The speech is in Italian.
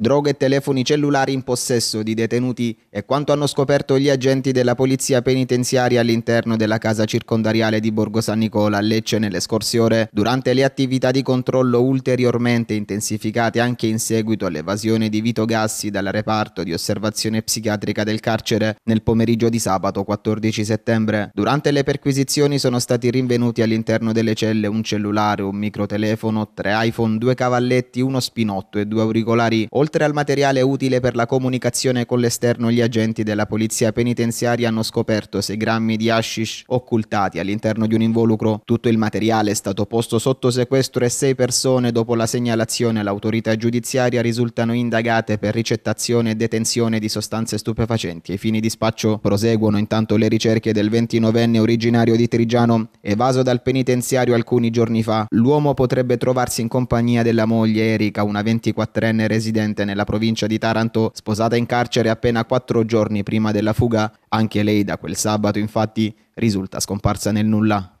droghe e telefoni cellulari in possesso di detenuti è quanto hanno scoperto gli agenti della polizia penitenziaria all'interno della casa circondariale di Borgo San Nicola a Lecce nelle scorse ore, durante le attività di controllo ulteriormente intensificate anche in seguito all'evasione di Vito Gassi dal reparto di osservazione psichiatrica del carcere nel pomeriggio di sabato 14 settembre. Durante le perquisizioni sono stati rinvenuti all'interno delle celle un cellulare, un microtelefono, tre iPhone, due cavalletti, uno spinotto e due auricolari, Oltre al materiale utile per la comunicazione con l'esterno, gli agenti della polizia penitenziaria hanno scoperto 6 grammi di hashish occultati all'interno di un involucro. Tutto il materiale è stato posto sotto sequestro e 6 persone dopo la segnalazione all'autorità giudiziaria risultano indagate per ricettazione e detenzione di sostanze stupefacenti. Ai fini di spaccio proseguono intanto le ricerche del 29enne originario di Trigiano, evaso dal penitenziario alcuni giorni fa. L'uomo potrebbe trovarsi in compagnia della moglie Erika, una 24enne residente residente nella provincia di Taranto, sposata in carcere appena quattro giorni prima della fuga. Anche lei da quel sabato infatti risulta scomparsa nel nulla,